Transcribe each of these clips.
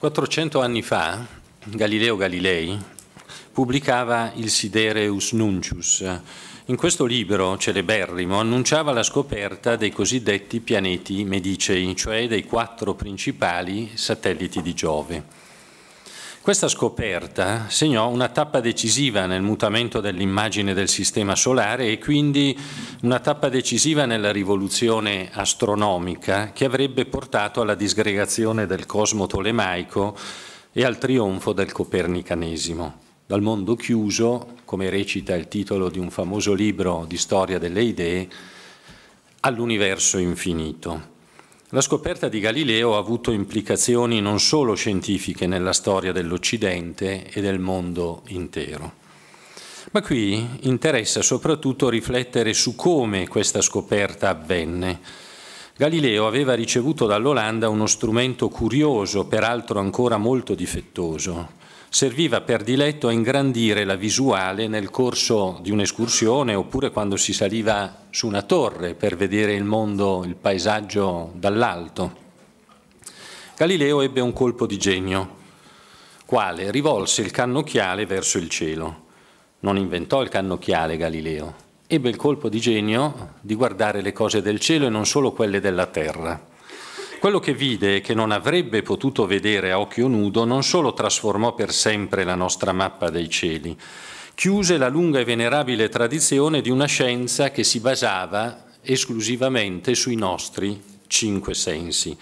400 anni fa Galileo Galilei pubblicava il Sidereus Nuncius. In questo libro celeberrimo annunciava la scoperta dei cosiddetti pianeti medicei, cioè dei quattro principali satelliti di Giove. Questa scoperta segnò una tappa decisiva nel mutamento dell'immagine del Sistema solare e quindi una tappa decisiva nella rivoluzione astronomica che avrebbe portato alla disgregazione del cosmo tolemaico e al trionfo del copernicanesimo. Dal mondo chiuso, come recita il titolo di un famoso libro di storia delle idee, all'universo infinito. La scoperta di Galileo ha avuto implicazioni non solo scientifiche nella storia dell'Occidente e del mondo intero, ma qui interessa soprattutto riflettere su come questa scoperta avvenne. Galileo aveva ricevuto dall'Olanda uno strumento curioso, peraltro ancora molto difettoso, serviva per diletto a ingrandire la visuale nel corso di un'escursione oppure quando si saliva su una torre per vedere il mondo, il paesaggio dall'alto. Galileo ebbe un colpo di genio, quale rivolse il cannocchiale verso il cielo. Non inventò il cannocchiale Galileo, ebbe il colpo di genio di guardare le cose del cielo e non solo quelle della terra. Quello che vide e che non avrebbe potuto vedere a occhio nudo non solo trasformò per sempre la nostra mappa dei cieli, chiuse la lunga e venerabile tradizione di una scienza che si basava esclusivamente sui nostri cinque sensi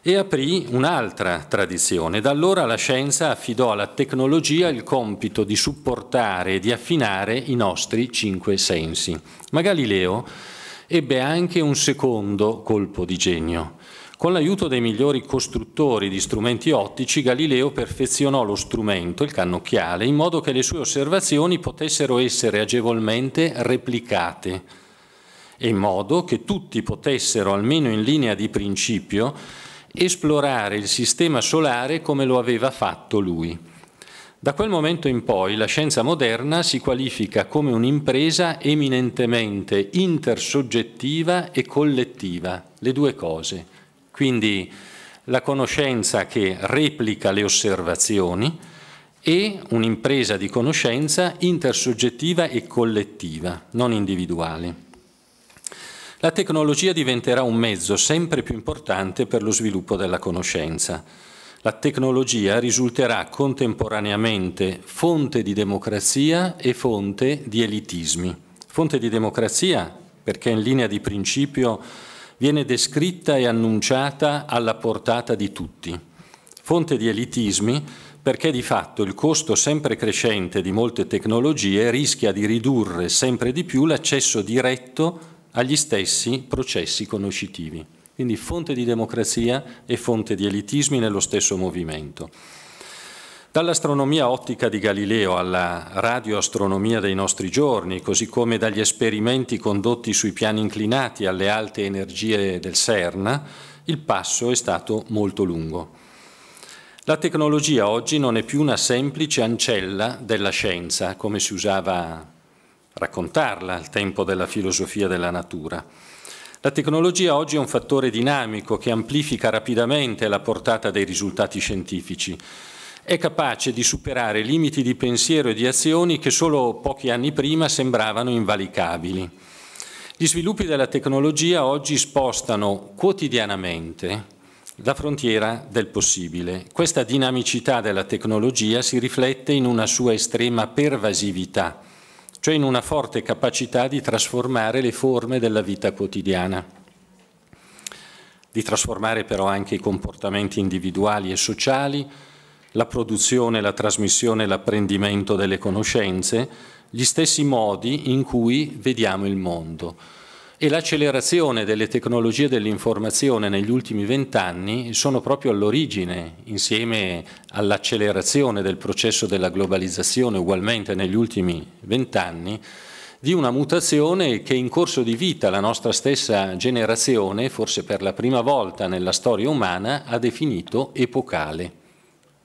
e aprì un'altra tradizione. Da allora la scienza affidò alla tecnologia il compito di supportare e di affinare i nostri cinque sensi. Ma Galileo ebbe anche un secondo colpo di genio. Con l'aiuto dei migliori costruttori di strumenti ottici, Galileo perfezionò lo strumento, il cannocchiale, in modo che le sue osservazioni potessero essere agevolmente replicate e in modo che tutti potessero, almeno in linea di principio, esplorare il sistema solare come lo aveva fatto lui. Da quel momento in poi la scienza moderna si qualifica come un'impresa eminentemente intersoggettiva e collettiva, le due cose quindi la conoscenza che replica le osservazioni e un'impresa di conoscenza intersoggettiva e collettiva, non individuale. La tecnologia diventerà un mezzo sempre più importante per lo sviluppo della conoscenza. La tecnologia risulterà contemporaneamente fonte di democrazia e fonte di elitismi. Fonte di democrazia perché in linea di principio viene descritta e annunciata alla portata di tutti. Fonte di elitismi perché di fatto il costo sempre crescente di molte tecnologie rischia di ridurre sempre di più l'accesso diretto agli stessi processi conoscitivi. Quindi fonte di democrazia e fonte di elitismi nello stesso movimento. Dall'astronomia ottica di Galileo alla radioastronomia dei nostri giorni, così come dagli esperimenti condotti sui piani inclinati alle alte energie del CERN, il passo è stato molto lungo. La tecnologia oggi non è più una semplice ancella della scienza, come si usava raccontarla al tempo della filosofia della natura. La tecnologia oggi è un fattore dinamico che amplifica rapidamente la portata dei risultati scientifici è capace di superare limiti di pensiero e di azioni che solo pochi anni prima sembravano invalicabili. Gli sviluppi della tecnologia oggi spostano quotidianamente la frontiera del possibile. Questa dinamicità della tecnologia si riflette in una sua estrema pervasività, cioè in una forte capacità di trasformare le forme della vita quotidiana, di trasformare però anche i comportamenti individuali e sociali, la produzione, la trasmissione, l'apprendimento delle conoscenze, gli stessi modi in cui vediamo il mondo. E l'accelerazione delle tecnologie dell'informazione negli ultimi vent'anni sono proprio all'origine, insieme all'accelerazione del processo della globalizzazione ugualmente negli ultimi vent'anni, di una mutazione che in corso di vita la nostra stessa generazione, forse per la prima volta nella storia umana, ha definito epocale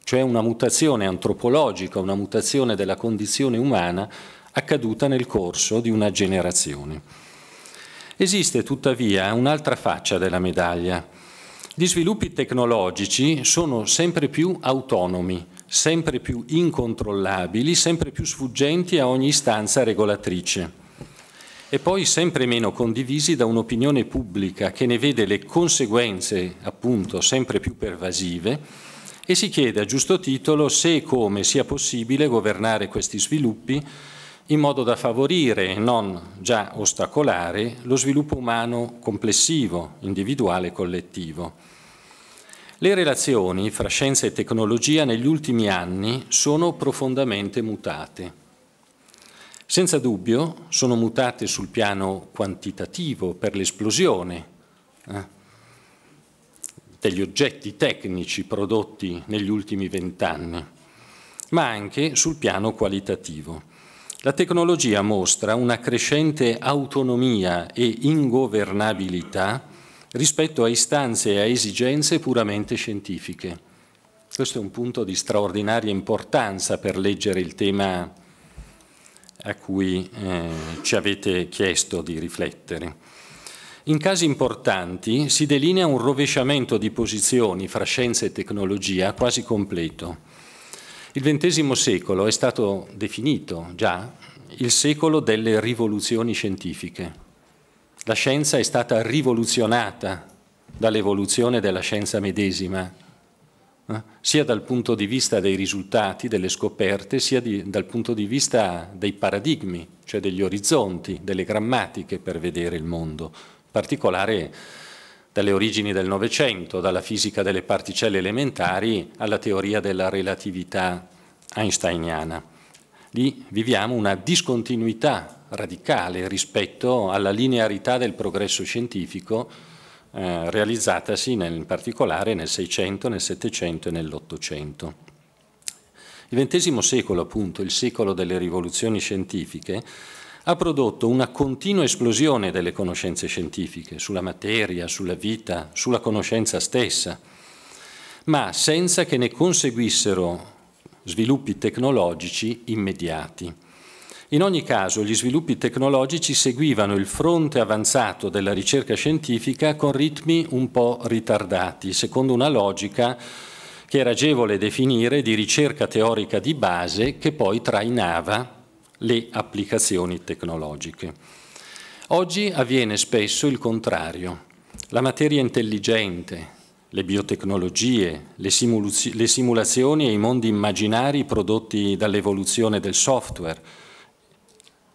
cioè una mutazione antropologica, una mutazione della condizione umana accaduta nel corso di una generazione. Esiste tuttavia un'altra faccia della medaglia. Gli sviluppi tecnologici sono sempre più autonomi, sempre più incontrollabili, sempre più sfuggenti a ogni istanza regolatrice e poi sempre meno condivisi da un'opinione pubblica che ne vede le conseguenze appunto sempre più pervasive e si chiede a giusto titolo se e come sia possibile governare questi sviluppi in modo da favorire e non già ostacolare lo sviluppo umano complessivo, individuale e collettivo. Le relazioni fra scienza e tecnologia negli ultimi anni sono profondamente mutate. Senza dubbio sono mutate sul piano quantitativo per l'esplosione eh, degli oggetti tecnici prodotti negli ultimi vent'anni, ma anche sul piano qualitativo. La tecnologia mostra una crescente autonomia e ingovernabilità rispetto a istanze e a esigenze puramente scientifiche. Questo è un punto di straordinaria importanza per leggere il tema a cui eh, ci avete chiesto di riflettere. In casi importanti si delinea un rovesciamento di posizioni fra scienza e tecnologia quasi completo. Il XX secolo è stato definito già il secolo delle rivoluzioni scientifiche. La scienza è stata rivoluzionata dall'evoluzione della scienza medesima, eh? sia dal punto di vista dei risultati, delle scoperte, sia di, dal punto di vista dei paradigmi, cioè degli orizzonti, delle grammatiche per vedere il mondo, particolare dalle origini del Novecento, dalla fisica delle particelle elementari alla teoria della relatività einsteiniana. Lì viviamo una discontinuità radicale rispetto alla linearità del progresso scientifico eh, realizzatasi nel, in particolare nel Seicento, nel Settecento e nell'Ottocento. Il XX secolo, appunto, il secolo delle rivoluzioni scientifiche, ha prodotto una continua esplosione delle conoscenze scientifiche sulla materia, sulla vita, sulla conoscenza stessa, ma senza che ne conseguissero sviluppi tecnologici immediati. In ogni caso, gli sviluppi tecnologici seguivano il fronte avanzato della ricerca scientifica con ritmi un po' ritardati, secondo una logica che era agevole definire di ricerca teorica di base che poi trainava le applicazioni tecnologiche. Oggi avviene spesso il contrario. La materia intelligente, le biotecnologie, le, le simulazioni e i mondi immaginari prodotti dall'evoluzione del software,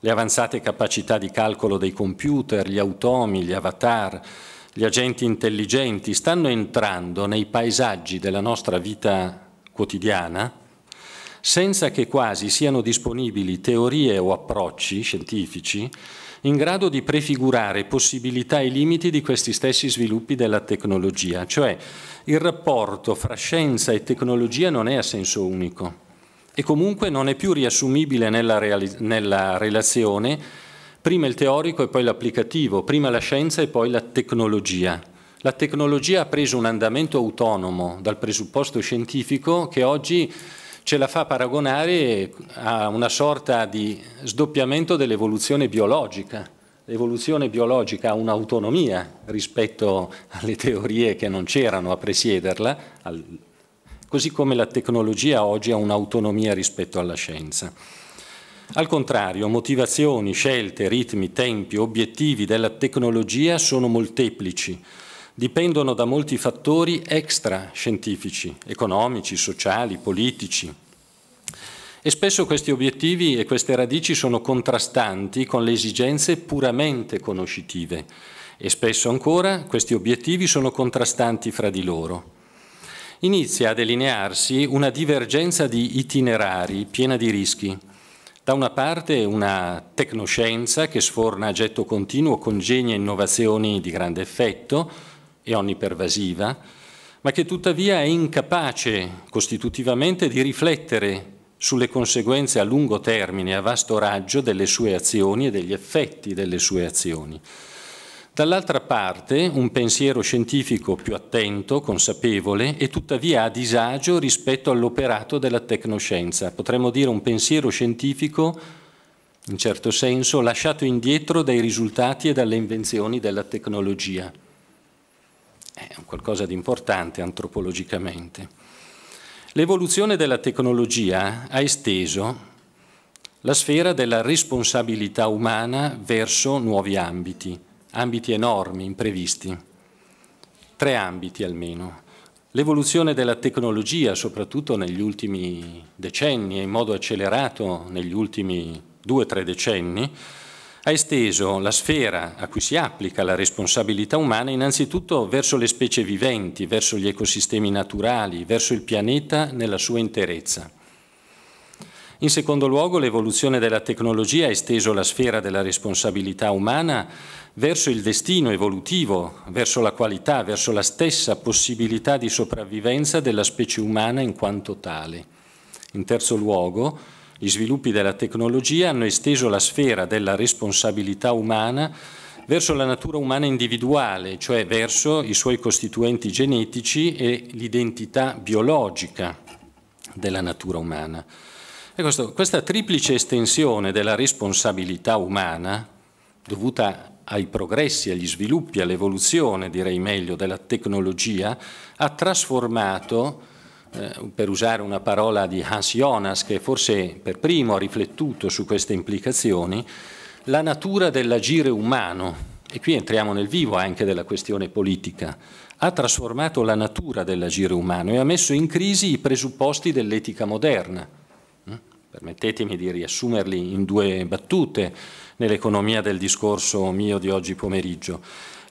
le avanzate capacità di calcolo dei computer, gli automi, gli avatar, gli agenti intelligenti stanno entrando nei paesaggi della nostra vita quotidiana senza che quasi siano disponibili teorie o approcci scientifici in grado di prefigurare possibilità e limiti di questi stessi sviluppi della tecnologia, cioè il rapporto fra scienza e tecnologia non è a senso unico e comunque non è più riassumibile nella, nella relazione prima il teorico e poi l'applicativo, prima la scienza e poi la tecnologia. La tecnologia ha preso un andamento autonomo dal presupposto scientifico che oggi ce la fa paragonare a una sorta di sdoppiamento dell'evoluzione biologica. L'evoluzione biologica ha un'autonomia rispetto alle teorie che non c'erano a presiederla, così come la tecnologia oggi ha un'autonomia rispetto alla scienza. Al contrario, motivazioni, scelte, ritmi, tempi, obiettivi della tecnologia sono molteplici dipendono da molti fattori extra scientifici, economici, sociali, politici. E spesso questi obiettivi e queste radici sono contrastanti con le esigenze puramente conoscitive e spesso ancora questi obiettivi sono contrastanti fra di loro. Inizia a delinearsi una divergenza di itinerari piena di rischi. Da una parte una tecnoscienza che sforna a getto continuo congegna innovazioni di grande effetto, e onnipervasiva, ma che tuttavia è incapace costitutivamente di riflettere sulle conseguenze a lungo termine, a vasto raggio delle sue azioni e degli effetti delle sue azioni. Dall'altra parte, un pensiero scientifico più attento, consapevole e tuttavia a disagio rispetto all'operato della tecnoscienza. Potremmo dire un pensiero scientifico, in certo senso, lasciato indietro dai risultati e dalle invenzioni della tecnologia è un qualcosa di importante antropologicamente. L'evoluzione della tecnologia ha esteso la sfera della responsabilità umana verso nuovi ambiti, ambiti enormi, imprevisti, tre ambiti almeno. L'evoluzione della tecnologia, soprattutto negli ultimi decenni e in modo accelerato negli ultimi due o tre decenni, ha esteso la sfera a cui si applica la responsabilità umana innanzitutto verso le specie viventi, verso gli ecosistemi naturali, verso il pianeta nella sua interezza. In secondo luogo, l'evoluzione della tecnologia ha esteso la sfera della responsabilità umana verso il destino evolutivo, verso la qualità, verso la stessa possibilità di sopravvivenza della specie umana in quanto tale. In terzo luogo, gli sviluppi della tecnologia hanno esteso la sfera della responsabilità umana verso la natura umana individuale, cioè verso i suoi costituenti genetici e l'identità biologica della natura umana. E questo, questa triplice estensione della responsabilità umana, dovuta ai progressi, agli sviluppi, all'evoluzione, direi meglio, della tecnologia, ha trasformato eh, per usare una parola di Hans Jonas, che forse per primo ha riflettuto su queste implicazioni, la natura dell'agire umano, e qui entriamo nel vivo anche della questione politica, ha trasformato la natura dell'agire umano e ha messo in crisi i presupposti dell'etica moderna. Mm? Permettetemi di riassumerli in due battute nell'economia del discorso mio di oggi pomeriggio.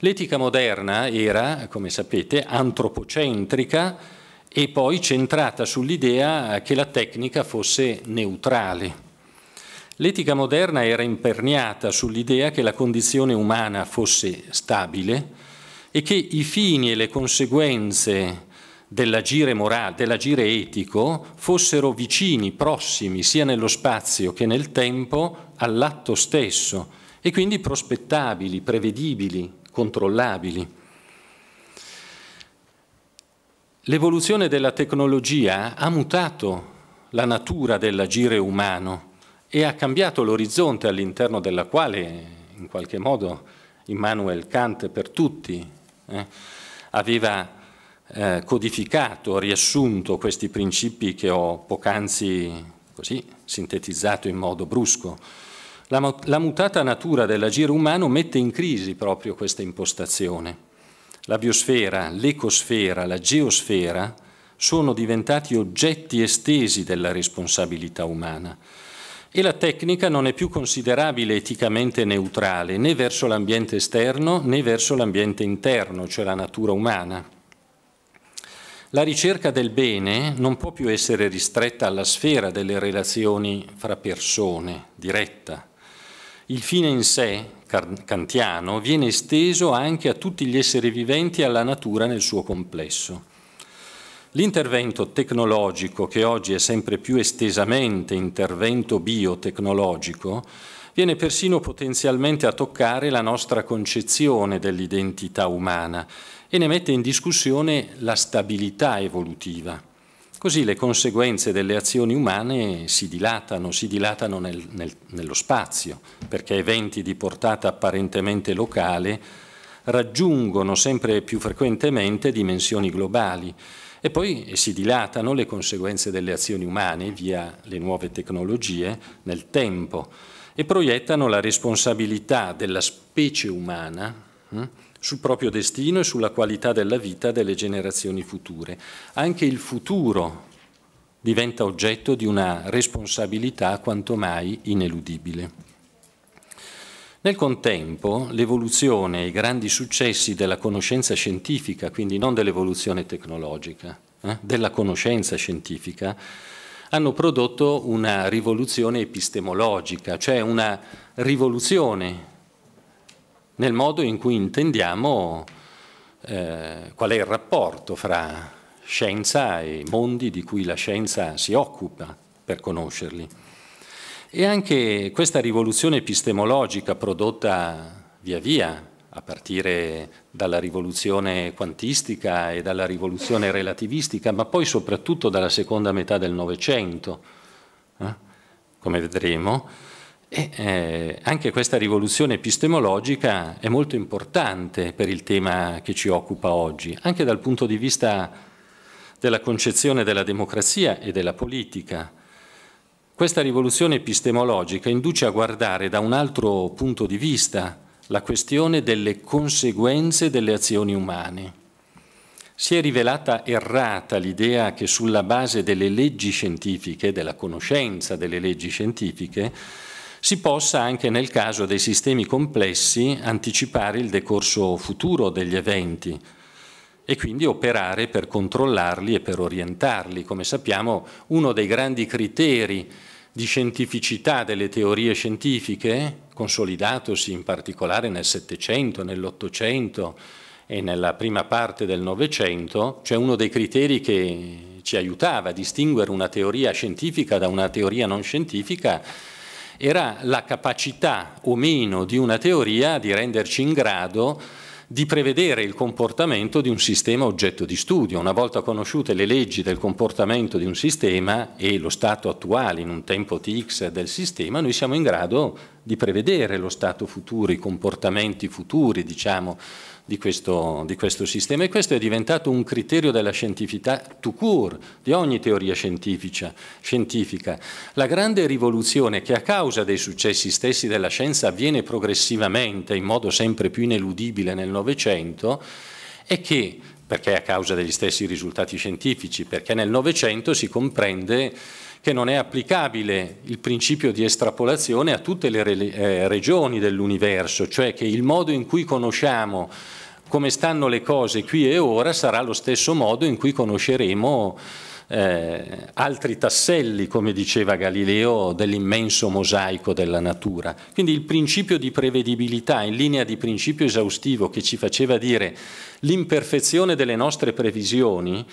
L'etica moderna era, come sapete, antropocentrica, e poi centrata sull'idea che la tecnica fosse neutrale. L'etica moderna era imperniata sull'idea che la condizione umana fosse stabile e che i fini e le conseguenze dell'agire morale, dell'agire etico, fossero vicini, prossimi, sia nello spazio che nel tempo, all'atto stesso e quindi prospettabili, prevedibili, controllabili. L'evoluzione della tecnologia ha mutato la natura dell'agire umano e ha cambiato l'orizzonte all'interno della quale, in qualche modo, Immanuel Kant per tutti eh, aveva eh, codificato, riassunto questi principi che ho poc'anzi così sintetizzato in modo brusco. La, la mutata natura dell'agire umano mette in crisi proprio questa impostazione la biosfera, l'ecosfera, la geosfera sono diventati oggetti estesi della responsabilità umana e la tecnica non è più considerabile eticamente neutrale né verso l'ambiente esterno né verso l'ambiente interno, cioè la natura umana. La ricerca del bene non può più essere ristretta alla sfera delle relazioni fra persone, diretta. Il fine in sé, kantiano viene esteso anche a tutti gli esseri viventi e alla natura nel suo complesso. L'intervento tecnologico, che oggi è sempre più estesamente intervento biotecnologico, viene persino potenzialmente a toccare la nostra concezione dell'identità umana e ne mette in discussione la stabilità evolutiva. Così le conseguenze delle azioni umane si dilatano, si dilatano nel, nel, nello spazio, perché eventi di portata apparentemente locale raggiungono sempre più frequentemente dimensioni globali e poi si dilatano le conseguenze delle azioni umane via le nuove tecnologie nel tempo e proiettano la responsabilità della specie umana hm, sul proprio destino e sulla qualità della vita delle generazioni future. Anche il futuro diventa oggetto di una responsabilità quanto mai ineludibile. Nel contempo l'evoluzione e i grandi successi della conoscenza scientifica, quindi non dell'evoluzione tecnologica, eh, della conoscenza scientifica, hanno prodotto una rivoluzione epistemologica, cioè una rivoluzione nel modo in cui intendiamo eh, qual è il rapporto fra scienza e mondi di cui la scienza si occupa per conoscerli. E anche questa rivoluzione epistemologica prodotta via via, a partire dalla rivoluzione quantistica e dalla rivoluzione relativistica, ma poi soprattutto dalla seconda metà del Novecento, eh, come vedremo, e, eh, anche questa rivoluzione epistemologica è molto importante per il tema che ci occupa oggi, anche dal punto di vista della concezione della democrazia e della politica. Questa rivoluzione epistemologica induce a guardare da un altro punto di vista la questione delle conseguenze delle azioni umane. Si è rivelata errata l'idea che sulla base delle leggi scientifiche, della conoscenza delle leggi scientifiche, si possa anche nel caso dei sistemi complessi anticipare il decorso futuro degli eventi e quindi operare per controllarli e per orientarli. Come sappiamo uno dei grandi criteri di scientificità delle teorie scientifiche, consolidatosi in particolare nel Settecento, nell'Ottocento e nella prima parte del Novecento, cioè uno dei criteri che ci aiutava a distinguere una teoria scientifica da una teoria non scientifica, era la capacità o meno di una teoria di renderci in grado di prevedere il comportamento di un sistema oggetto di studio. Una volta conosciute le leggi del comportamento di un sistema e lo stato attuale in un tempo Tx del sistema, noi siamo in grado di prevedere lo stato futuro, i comportamenti futuri diciamo, di, questo, di questo sistema e questo è diventato un criterio della scientificità to cure, di ogni teoria scientifica, scientifica. La grande rivoluzione che a causa dei successi stessi della scienza avviene progressivamente in modo sempre più ineludibile nel Novecento è che perché a causa degli stessi risultati scientifici, perché nel Novecento si comprende che non è applicabile il principio di estrapolazione a tutte le eh, regioni dell'universo, cioè che il modo in cui conosciamo come stanno le cose qui e ora sarà lo stesso modo in cui conosceremo eh, altri tasselli, come diceva Galileo, dell'immenso mosaico della natura. Quindi il principio di prevedibilità in linea di principio esaustivo che ci faceva dire l'imperfezione delle nostre previsioni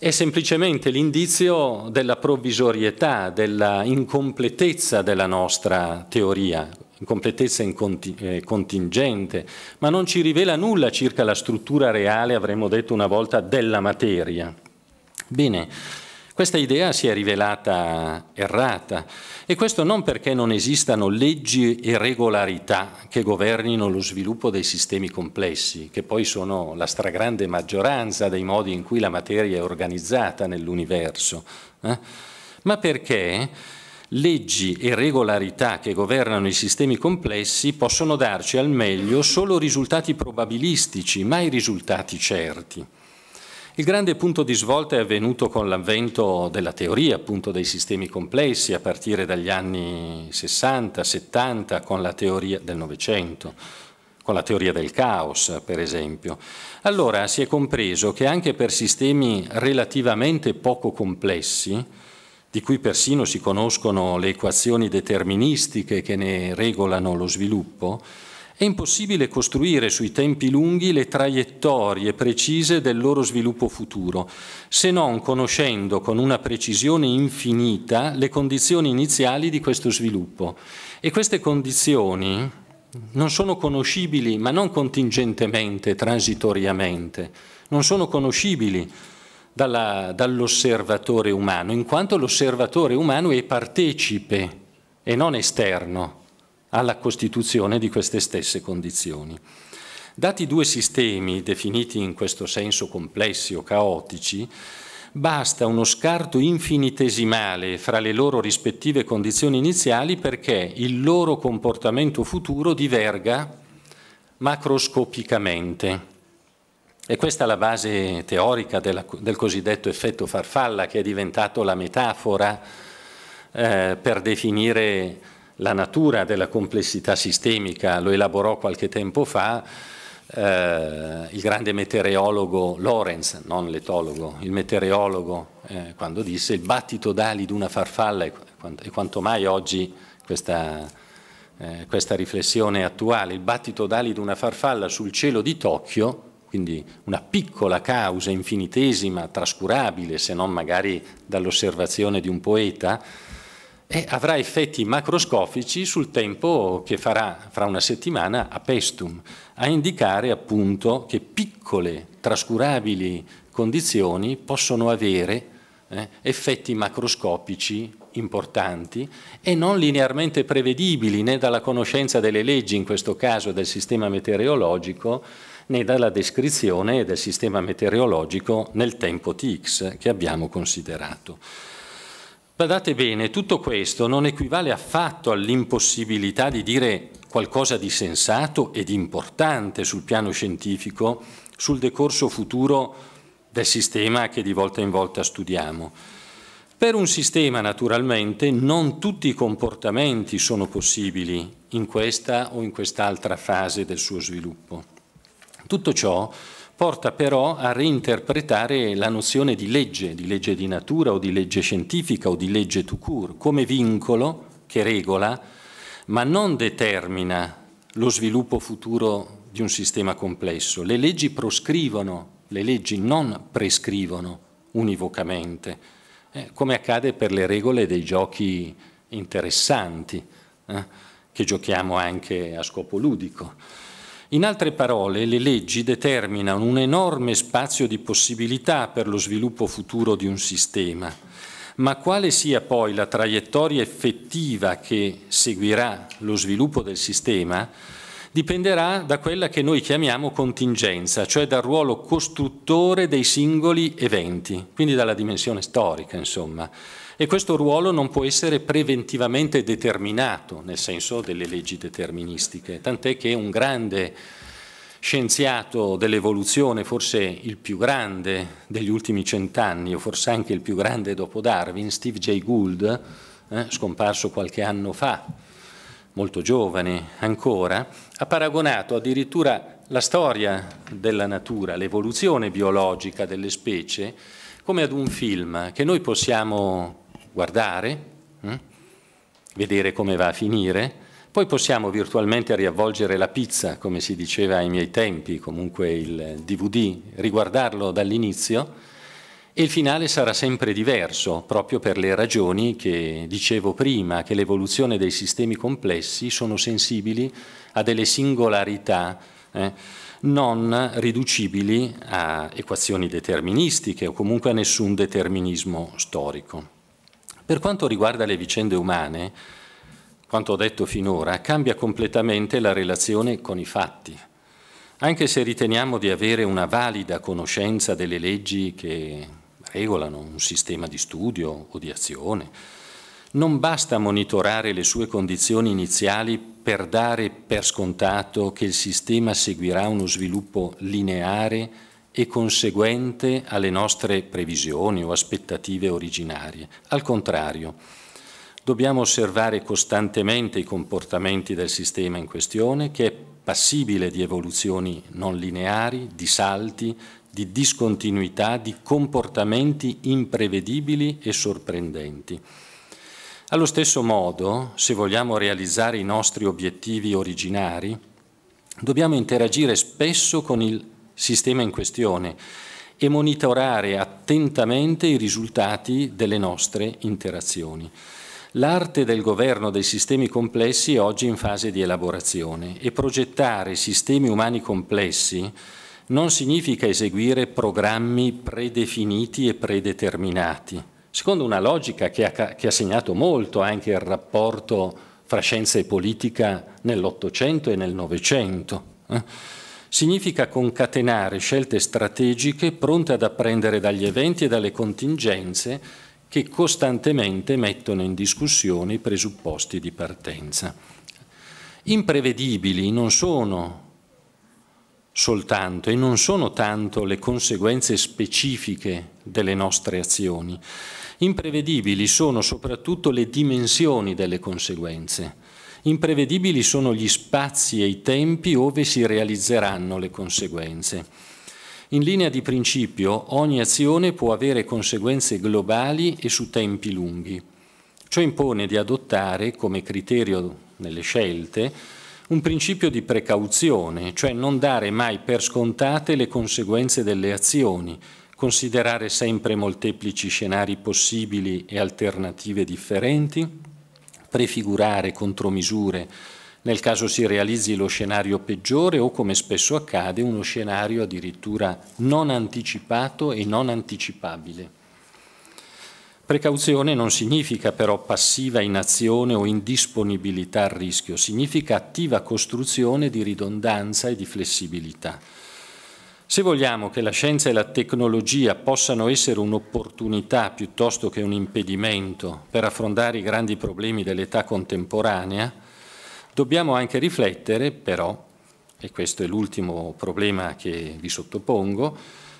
è semplicemente l'indizio della provvisorietà, della incompletezza della nostra teoria, incompletezza eh, contingente, ma non ci rivela nulla circa la struttura reale, avremmo detto una volta, della materia. Bene, questa idea si è rivelata errata e questo non perché non esistano leggi e regolarità che governino lo sviluppo dei sistemi complessi, che poi sono la stragrande maggioranza dei modi in cui la materia è organizzata nell'universo, eh? ma perché leggi e regolarità che governano i sistemi complessi possono darci al meglio solo risultati probabilistici, mai risultati certi. Il grande punto di svolta è avvenuto con l'avvento della teoria appunto dei sistemi complessi a partire dagli anni 60, 70 con la teoria del Novecento con la teoria del caos, per esempio. Allora si è compreso che anche per sistemi relativamente poco complessi, di cui persino si conoscono le equazioni deterministiche che ne regolano lo sviluppo, è impossibile costruire sui tempi lunghi le traiettorie precise del loro sviluppo futuro, se non conoscendo con una precisione infinita le condizioni iniziali di questo sviluppo. E queste condizioni non sono conoscibili, ma non contingentemente, transitoriamente, non sono conoscibili dall'osservatore umano, in quanto l'osservatore umano è partecipe e non esterno alla costituzione di queste stesse condizioni. Dati due sistemi definiti in questo senso complessi o caotici, basta uno scarto infinitesimale fra le loro rispettive condizioni iniziali perché il loro comportamento futuro diverga macroscopicamente. E questa è la base teorica della, del cosiddetto effetto farfalla che è diventato la metafora eh, per definire la natura della complessità sistemica, lo elaborò qualche tempo fa eh, il grande meteorologo Lorenz, non l'etologo, il meteorologo, eh, quando disse il battito d'ali di una farfalla e quanto, quanto mai oggi questa, eh, questa riflessione è attuale, il battito d'ali di una farfalla sul cielo di Tokyo, quindi una piccola causa infinitesima, trascurabile se non magari dall'osservazione di un poeta, e eh, avrà effetti macroscopici sul tempo che farà fra una settimana a Pestum, a indicare appunto che piccole, trascurabili condizioni possono avere eh, effetti macroscopici importanti e non linearmente prevedibili né dalla conoscenza delle leggi, in questo caso del sistema meteorologico, né dalla descrizione del sistema meteorologico nel tempo Tx che abbiamo considerato. Badate bene, tutto questo non equivale affatto all'impossibilità di dire qualcosa di sensato ed importante sul piano scientifico, sul decorso futuro del sistema che di volta in volta studiamo. Per un sistema, naturalmente, non tutti i comportamenti sono possibili in questa o in quest'altra fase del suo sviluppo. Tutto ciò porta però a reinterpretare la nozione di legge, di legge di natura o di legge scientifica o di legge to cure, come vincolo che regola, ma non determina lo sviluppo futuro di un sistema complesso. Le leggi proscrivono, le leggi non prescrivono univocamente, eh, come accade per le regole dei giochi interessanti, eh, che giochiamo anche a scopo ludico. In altre parole, le leggi determinano un enorme spazio di possibilità per lo sviluppo futuro di un sistema, ma quale sia poi la traiettoria effettiva che seguirà lo sviluppo del sistema dipenderà da quella che noi chiamiamo contingenza, cioè dal ruolo costruttore dei singoli eventi, quindi dalla dimensione storica, insomma e questo ruolo non può essere preventivamente determinato nel senso delle leggi deterministiche, tant'è che un grande scienziato dell'evoluzione, forse il più grande degli ultimi cent'anni o forse anche il più grande dopo Darwin, Steve Jay Gould, eh, scomparso qualche anno fa, molto giovane ancora, ha paragonato addirittura la storia della natura, l'evoluzione biologica delle specie, come ad un film che noi possiamo guardare, eh, vedere come va a finire, poi possiamo virtualmente riavvolgere la pizza, come si diceva ai miei tempi, comunque il DVD, riguardarlo dall'inizio e il finale sarà sempre diverso, proprio per le ragioni che dicevo prima, che l'evoluzione dei sistemi complessi sono sensibili a delle singolarità. Eh, non riducibili a equazioni deterministiche o comunque a nessun determinismo storico. Per quanto riguarda le vicende umane, quanto ho detto finora, cambia completamente la relazione con i fatti. Anche se riteniamo di avere una valida conoscenza delle leggi che regolano un sistema di studio o di azione, non basta monitorare le sue condizioni iniziali per dare per scontato che il sistema seguirà uno sviluppo lineare e conseguente alle nostre previsioni o aspettative originarie. Al contrario, dobbiamo osservare costantemente i comportamenti del sistema in questione che è passibile di evoluzioni non lineari, di salti, di discontinuità, di comportamenti imprevedibili e sorprendenti. Allo stesso modo, se vogliamo realizzare i nostri obiettivi originari, dobbiamo interagire spesso con il sistema in questione e monitorare attentamente i risultati delle nostre interazioni. L'arte del governo dei sistemi complessi è oggi in fase di elaborazione e progettare sistemi umani complessi non significa eseguire programmi predefiniti e predeterminati, secondo una logica che ha, che ha segnato molto anche il rapporto fra scienza e politica nell'Ottocento e nel Novecento. Eh significa concatenare scelte strategiche pronte ad apprendere dagli eventi e dalle contingenze che costantemente mettono in discussione i presupposti di partenza. Imprevedibili non sono soltanto e non sono tanto le conseguenze specifiche delle nostre azioni. Imprevedibili sono soprattutto le dimensioni delle conseguenze Imprevedibili sono gli spazi e i tempi ove si realizzeranno le conseguenze. In linea di principio, ogni azione può avere conseguenze globali e su tempi lunghi. Ciò impone di adottare come criterio nelle scelte un principio di precauzione, cioè non dare mai per scontate le conseguenze delle azioni, considerare sempre molteplici scenari possibili e alternative differenti, prefigurare contromisure nel caso si realizzi lo scenario peggiore o come spesso accade uno scenario addirittura non anticipato e non anticipabile. Precauzione non significa però passiva inazione o indisponibilità al rischio, significa attiva costruzione di ridondanza e di flessibilità. Se vogliamo che la scienza e la tecnologia possano essere un'opportunità piuttosto che un impedimento per affrontare i grandi problemi dell'età contemporanea, dobbiamo anche riflettere però, e questo è l'ultimo problema che vi sottopongo,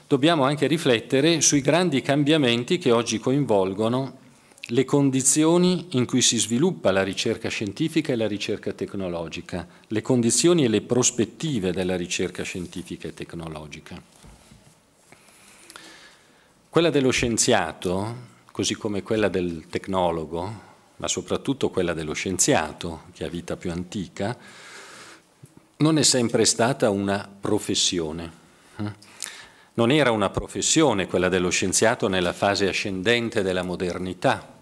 dobbiamo anche riflettere sui grandi cambiamenti che oggi coinvolgono le condizioni in cui si sviluppa la ricerca scientifica e la ricerca tecnologica, le condizioni e le prospettive della ricerca scientifica e tecnologica. Quella dello scienziato, così come quella del tecnologo, ma soprattutto quella dello scienziato, che ha vita più antica, non è sempre stata una professione. Non era una professione quella dello scienziato nella fase ascendente della modernità,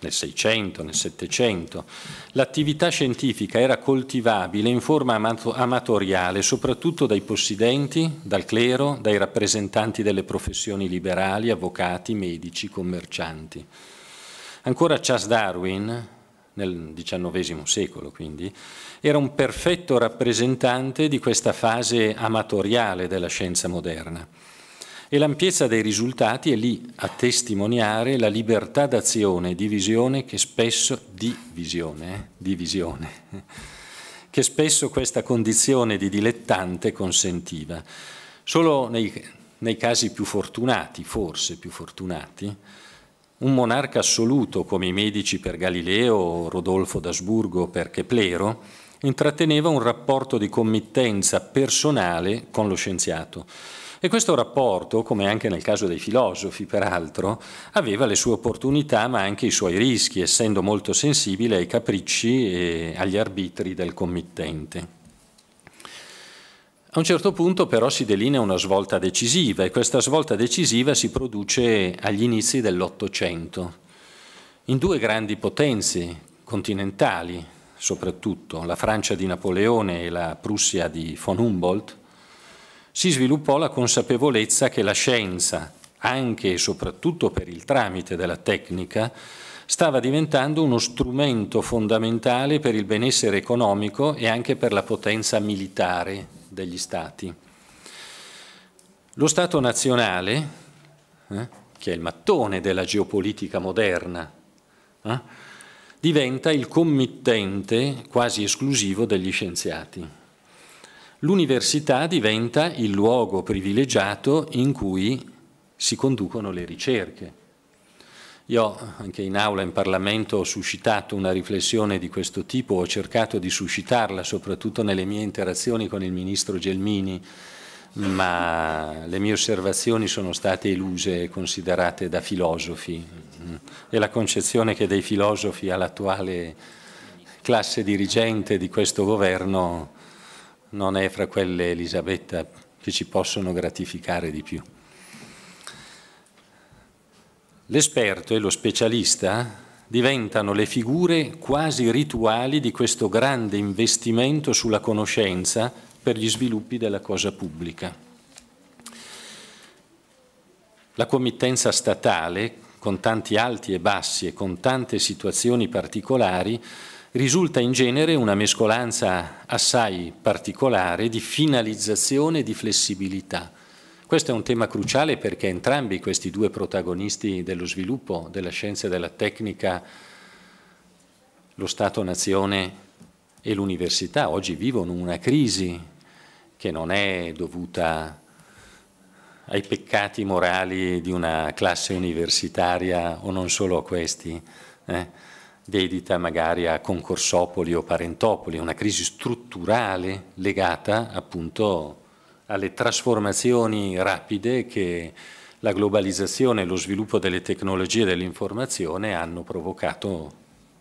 nel 600, nel 700, l'attività scientifica era coltivabile in forma amatoriale soprattutto dai possidenti, dal clero, dai rappresentanti delle professioni liberali, avvocati, medici, commercianti. Ancora Charles Darwin, nel XIX secolo quindi, era un perfetto rappresentante di questa fase amatoriale della scienza moderna e l'ampiezza dei risultati è lì a testimoniare la libertà d'azione e di visione che spesso, di visione, eh, di che spesso questa condizione di dilettante consentiva. Solo nei, nei casi più fortunati, forse più fortunati, un monarca assoluto come i medici per Galileo o Rodolfo d'Asburgo per Keplero intratteneva un rapporto di committenza personale con lo scienziato e questo rapporto, come anche nel caso dei filosofi peraltro, aveva le sue opportunità ma anche i suoi rischi, essendo molto sensibile ai capricci e agli arbitri del committente. A un certo punto però si delinea una svolta decisiva e questa svolta decisiva si produce agli inizi dell'Ottocento, in due grandi potenze continentali, soprattutto la Francia di Napoleone e la Prussia di von Humboldt, si sviluppò la consapevolezza che la scienza, anche e soprattutto per il tramite della tecnica, stava diventando uno strumento fondamentale per il benessere economico e anche per la potenza militare degli Stati. Lo Stato nazionale, eh, che è il mattone della geopolitica moderna, eh, diventa il committente quasi esclusivo degli scienziati l'università diventa il luogo privilegiato in cui si conducono le ricerche. Io anche in aula, in Parlamento, ho suscitato una riflessione di questo tipo, ho cercato di suscitarla soprattutto nelle mie interazioni con il ministro Gelmini, ma le mie osservazioni sono state eluse e considerate da filosofi e la concezione che dei filosofi all'attuale classe dirigente di questo governo non è fra quelle, Elisabetta, che ci possono gratificare di più. L'esperto e lo specialista diventano le figure quasi rituali di questo grande investimento sulla conoscenza per gli sviluppi della cosa pubblica. La committenza statale, con tanti alti e bassi e con tante situazioni particolari, risulta in genere una mescolanza assai particolare di finalizzazione e di flessibilità. Questo è un tema cruciale perché entrambi questi due protagonisti dello sviluppo, della scienza e della tecnica, lo Stato-nazione e l'università, oggi vivono una crisi che non è dovuta ai peccati morali di una classe universitaria o non solo a questi. Eh? dedita magari a concorsopoli o parentopoli, una crisi strutturale legata appunto alle trasformazioni rapide che la globalizzazione e lo sviluppo delle tecnologie dell'informazione hanno provocato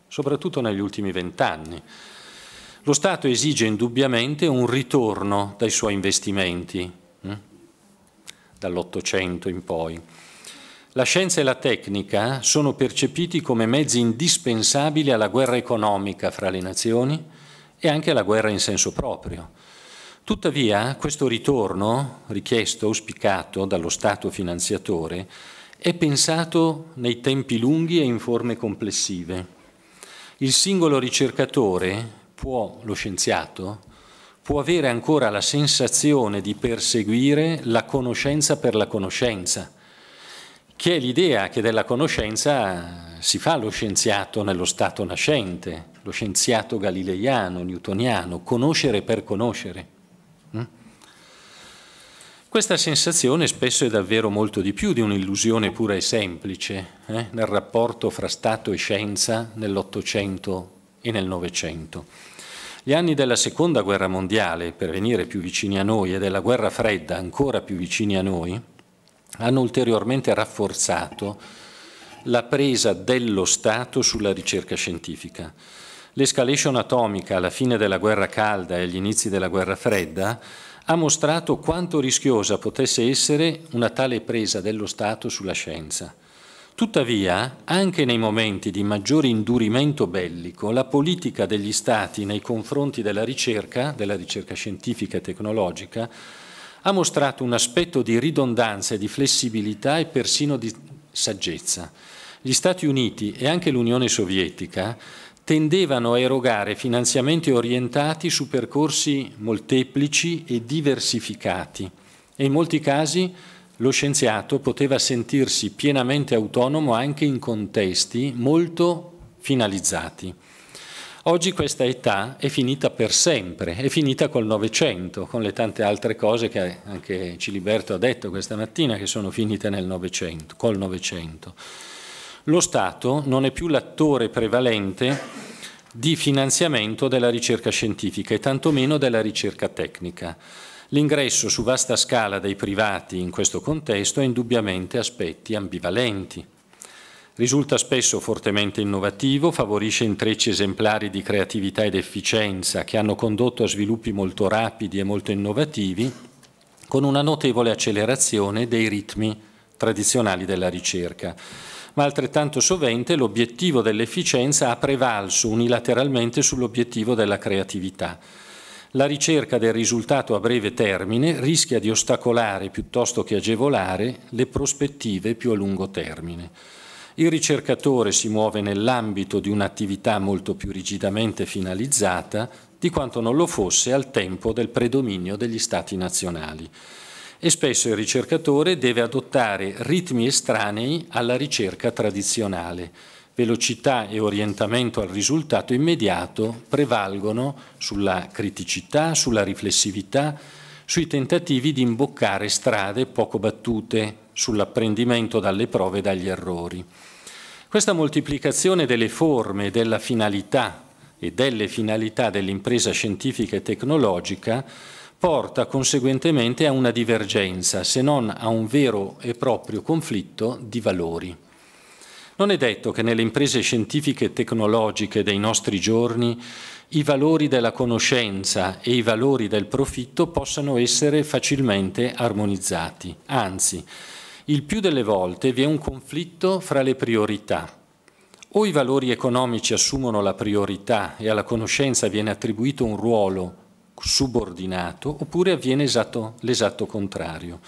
soprattutto negli ultimi vent'anni. Lo Stato esige indubbiamente un ritorno dai suoi investimenti, mm? dall'Ottocento in poi. La scienza e la tecnica sono percepiti come mezzi indispensabili alla guerra economica fra le nazioni e anche alla guerra in senso proprio. Tuttavia, questo ritorno, richiesto, auspicato dallo Stato finanziatore, è pensato nei tempi lunghi e in forme complessive. Il singolo ricercatore può, lo scienziato, può avere ancora la sensazione di perseguire la conoscenza per la conoscenza, che è l'idea che della conoscenza si fa lo scienziato nello stato nascente, lo scienziato galileiano, newtoniano, conoscere per conoscere. Mm? Questa sensazione spesso è davvero molto di più di un'illusione pura e semplice eh, nel rapporto fra Stato e scienza nell'Ottocento e nel Novecento. Gli anni della Seconda Guerra Mondiale, per venire più vicini a noi, e della Guerra Fredda ancora più vicini a noi, hanno ulteriormente rafforzato la presa dello Stato sulla ricerca scientifica. L'escalation atomica alla fine della guerra calda e agli inizi della guerra fredda ha mostrato quanto rischiosa potesse essere una tale presa dello Stato sulla scienza. Tuttavia, anche nei momenti di maggiore indurimento bellico, la politica degli Stati nei confronti della ricerca, della ricerca scientifica e tecnologica, ha mostrato un aspetto di ridondanza, di flessibilità e persino di saggezza. Gli Stati Uniti e anche l'Unione Sovietica tendevano a erogare finanziamenti orientati su percorsi molteplici e diversificati e in molti casi lo scienziato poteva sentirsi pienamente autonomo anche in contesti molto finalizzati. Oggi questa età è finita per sempre, è finita col Novecento, con le tante altre cose che anche Ciliberto ha detto questa mattina che sono finite nel Novecento, col Novecento. Lo Stato non è più l'attore prevalente di finanziamento della ricerca scientifica e tantomeno della ricerca tecnica. L'ingresso su vasta scala dei privati in questo contesto ha indubbiamente aspetti ambivalenti. Risulta spesso fortemente innovativo, favorisce intrecci esemplari di creatività ed efficienza che hanno condotto a sviluppi molto rapidi e molto innovativi, con una notevole accelerazione dei ritmi tradizionali della ricerca. Ma altrettanto sovente l'obiettivo dell'efficienza ha prevalso unilateralmente sull'obiettivo della creatività la ricerca del risultato a breve termine rischia di ostacolare piuttosto che agevolare le prospettive più a lungo termine. Il ricercatore si muove nell'ambito di un'attività molto più rigidamente finalizzata di quanto non lo fosse al tempo del predominio degli Stati nazionali e spesso il ricercatore deve adottare ritmi estranei alla ricerca tradizionale. Velocità e orientamento al risultato immediato prevalgono sulla criticità, sulla riflessività, sui tentativi di imboccare strade poco battute, sull'apprendimento dalle prove e dagli errori. Questa moltiplicazione delle forme, della finalità e delle finalità dell'impresa scientifica e tecnologica porta conseguentemente a una divergenza, se non a un vero e proprio conflitto di valori. Non è detto che nelle imprese scientifiche e tecnologiche dei nostri giorni i valori della conoscenza e i valori del profitto possano essere facilmente armonizzati. Anzi, il più delle volte vi è un conflitto fra le priorità. O i valori economici assumono la priorità e alla conoscenza viene attribuito un ruolo subordinato, oppure avviene esatto, l'esatto contrario.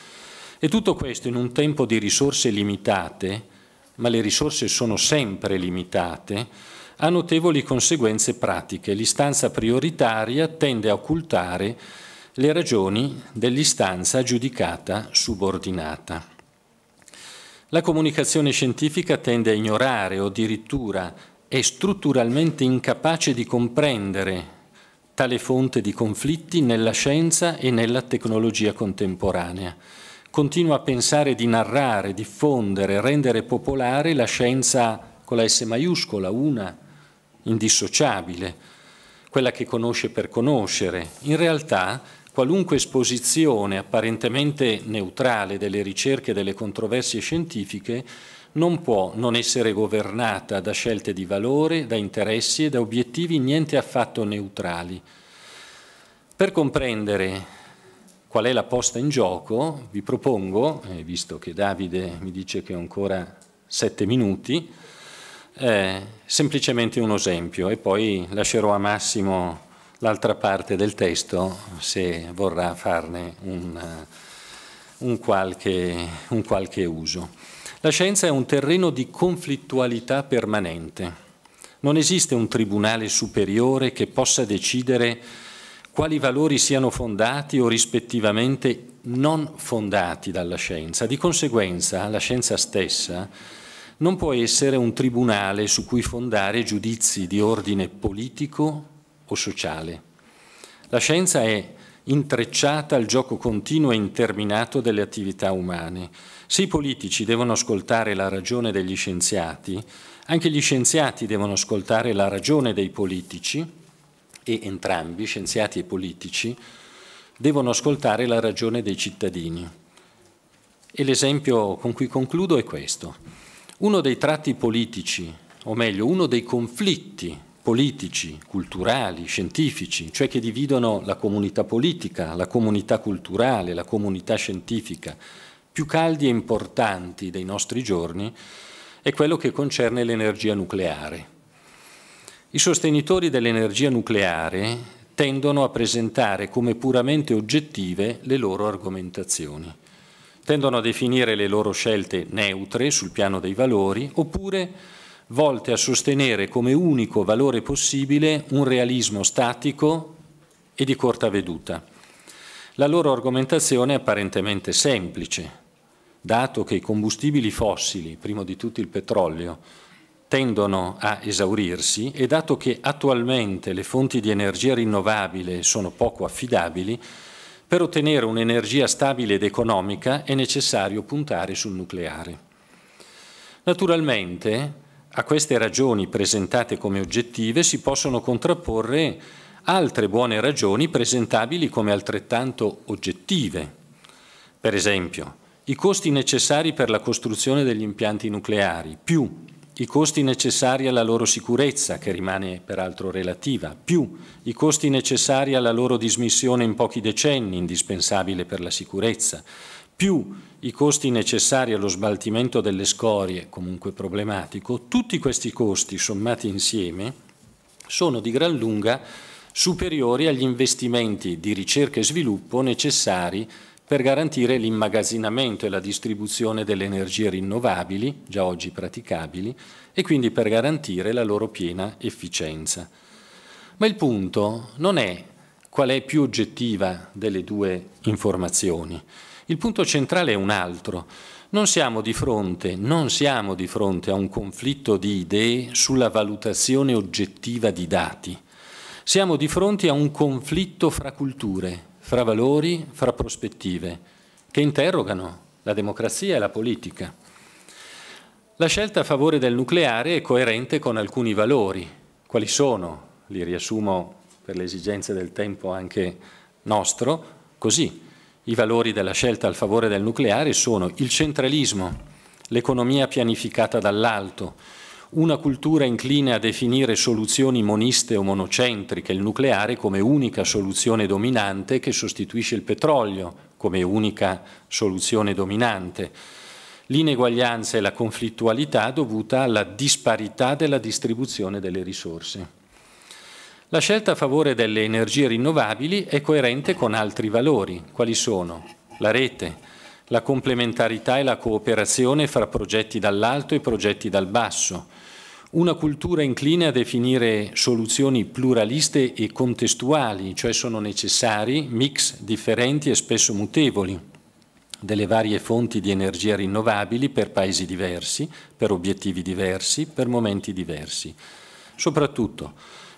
E tutto questo in un tempo di risorse limitate, ma le risorse sono sempre limitate, ha notevoli conseguenze pratiche. L'istanza prioritaria tende a occultare le ragioni dell'istanza giudicata subordinata. La comunicazione scientifica tende a ignorare o addirittura è strutturalmente incapace di comprendere tale fonte di conflitti nella scienza e nella tecnologia contemporanea. Continua a pensare di narrare, diffondere, rendere popolare la scienza con la S maiuscola, una, indissociabile, quella che conosce per conoscere. In realtà qualunque esposizione apparentemente neutrale delle ricerche e delle controversie scientifiche non può non essere governata da scelte di valore, da interessi e da obiettivi niente affatto neutrali. Per comprendere qual è la posta in gioco, vi propongo, eh, visto che Davide mi dice che ho ancora sette minuti, eh, semplicemente un esempio e poi lascerò a Massimo l'altra parte del testo se vorrà farne un, eh, un, qualche, un qualche uso. La scienza è un terreno di conflittualità permanente. Non esiste un tribunale superiore che possa decidere quali valori siano fondati o rispettivamente non fondati dalla scienza. Di conseguenza la scienza stessa non può essere un tribunale su cui fondare giudizi di ordine politico, o sociale. La scienza è intrecciata al gioco continuo e interminato delle attività umane. Se i politici devono ascoltare la ragione degli scienziati, anche gli scienziati devono ascoltare la ragione dei politici e entrambi, scienziati e politici, devono ascoltare la ragione dei cittadini. E l'esempio con cui concludo è questo. Uno dei tratti politici, o meglio, uno dei conflitti politici, culturali, scientifici, cioè che dividono la comunità politica, la comunità culturale, la comunità scientifica, più caldi e importanti dei nostri giorni, è quello che concerne l'energia nucleare. I sostenitori dell'energia nucleare tendono a presentare come puramente oggettive le loro argomentazioni. Tendono a definire le loro scelte neutre sul piano dei valori oppure volte a sostenere come unico valore possibile un realismo statico e di corta veduta. La loro argomentazione è apparentemente semplice, dato che i combustibili fossili, prima di tutto il petrolio, tendono a esaurirsi e dato che attualmente le fonti di energia rinnovabile sono poco affidabili, per ottenere un'energia stabile ed economica è necessario puntare sul nucleare. Naturalmente a queste ragioni presentate come oggettive si possono contrapporre altre buone ragioni presentabili come altrettanto oggettive. Per esempio, i costi necessari per la costruzione degli impianti nucleari, più i costi necessari alla loro sicurezza, che rimane peraltro relativa, più i costi necessari alla loro dismissione in pochi decenni, indispensabile per la sicurezza, più i costi necessari allo sbaltimento delle scorie, comunque problematico, tutti questi costi sommati insieme sono di gran lunga superiori agli investimenti di ricerca e sviluppo necessari per garantire l'immagazzinamento e la distribuzione delle energie rinnovabili, già oggi praticabili, e quindi per garantire la loro piena efficienza. Ma il punto non è qual è più oggettiva delle due informazioni, il punto centrale è un altro. Non siamo, fronte, non siamo di fronte a un conflitto di idee sulla valutazione oggettiva di dati. Siamo di fronte a un conflitto fra culture, fra valori, fra prospettive, che interrogano la democrazia e la politica. La scelta a favore del nucleare è coerente con alcuni valori. Quali sono? Li riassumo per le esigenze del tempo anche nostro, così i valori della scelta al favore del nucleare sono il centralismo, l'economia pianificata dall'alto, una cultura incline a definire soluzioni moniste o monocentriche, il nucleare come unica soluzione dominante che sostituisce il petrolio come unica soluzione dominante, l'ineguaglianza e la conflittualità dovuta alla disparità della distribuzione delle risorse. La scelta a favore delle energie rinnovabili è coerente con altri valori, quali sono la rete, la complementarità e la cooperazione fra progetti dall'alto e progetti dal basso, una cultura incline a definire soluzioni pluraliste e contestuali, cioè sono necessari mix differenti e spesso mutevoli delle varie fonti di energia rinnovabili per paesi diversi, per obiettivi diversi, per momenti diversi. Soprattutto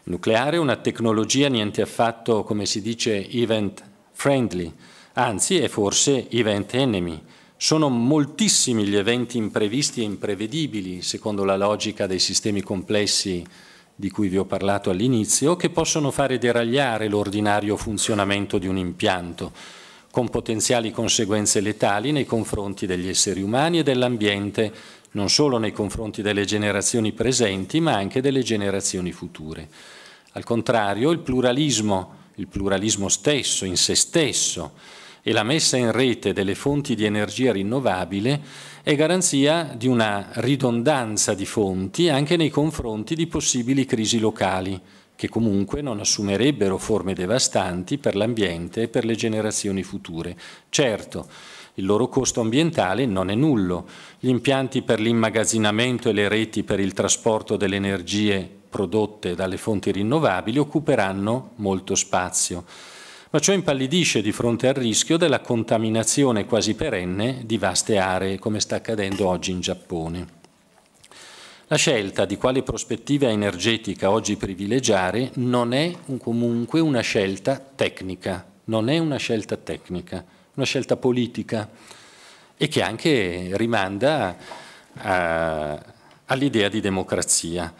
nucleare, una tecnologia niente affatto, come si dice, event friendly, anzi è forse event enemy. Sono moltissimi gli eventi imprevisti e imprevedibili, secondo la logica dei sistemi complessi di cui vi ho parlato all'inizio, che possono fare deragliare l'ordinario funzionamento di un impianto, con potenziali conseguenze letali nei confronti degli esseri umani e dell'ambiente non solo nei confronti delle generazioni presenti, ma anche delle generazioni future. Al contrario, il pluralismo, il pluralismo stesso, in se stesso, e la messa in rete delle fonti di energia rinnovabile è garanzia di una ridondanza di fonti anche nei confronti di possibili crisi locali che comunque non assumerebbero forme devastanti per l'ambiente e per le generazioni future. Certo, il loro costo ambientale non è nullo. Gli impianti per l'immagazzinamento e le reti per il trasporto delle energie prodotte dalle fonti rinnovabili occuperanno molto spazio. Ma ciò impallidisce di fronte al rischio della contaminazione quasi perenne di vaste aree, come sta accadendo oggi in Giappone. La scelta di quale prospettiva energetica oggi privilegiare non è comunque una scelta tecnica, non è una scelta tecnica, una scelta politica e che anche rimanda all'idea di democrazia.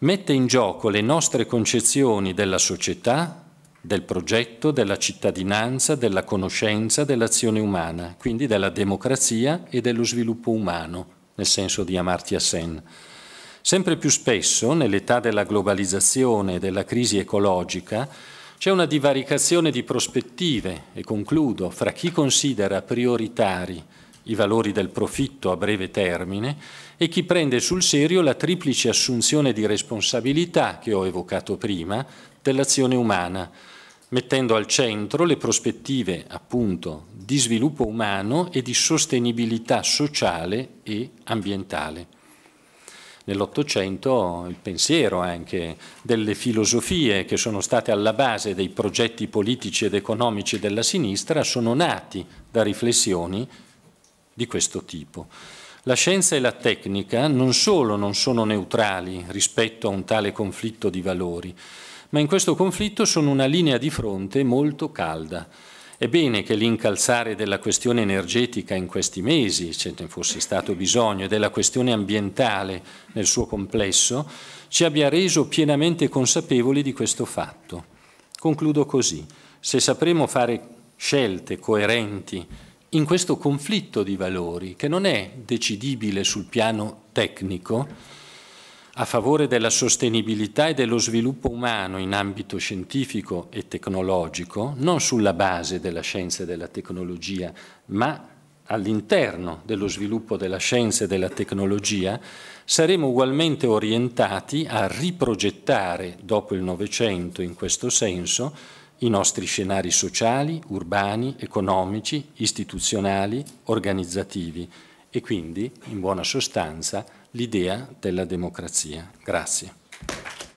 Mette in gioco le nostre concezioni della società, del progetto, della cittadinanza, della conoscenza, dell'azione umana, quindi della democrazia e dello sviluppo umano, nel senso di Amartya Sen. Sempre più spesso, nell'età della globalizzazione e della crisi ecologica, c'è una divaricazione di prospettive, e concludo, fra chi considera prioritari i valori del profitto a breve termine e chi prende sul serio la triplice assunzione di responsabilità che ho evocato prima dell'azione umana, mettendo al centro le prospettive appunto di sviluppo umano e di sostenibilità sociale e ambientale nell'Ottocento il pensiero anche delle filosofie che sono state alla base dei progetti politici ed economici della sinistra sono nati da riflessioni di questo tipo. La scienza e la tecnica non solo non sono neutrali rispetto a un tale conflitto di valori, ma in questo conflitto sono una linea di fronte molto calda è bene che l'incalzare della questione energetica in questi mesi, se ne fosse stato bisogno, e della questione ambientale nel suo complesso, ci abbia reso pienamente consapevoli di questo fatto. Concludo così. Se sapremo fare scelte coerenti in questo conflitto di valori, che non è decidibile sul piano tecnico, a favore della sostenibilità e dello sviluppo umano in ambito scientifico e tecnologico, non sulla base della scienza e della tecnologia, ma all'interno dello sviluppo della scienza e della tecnologia, saremo ugualmente orientati a riprogettare, dopo il Novecento in questo senso, i nostri scenari sociali, urbani, economici, istituzionali, organizzativi e quindi, in buona sostanza, l'idea della democrazia. Grazie.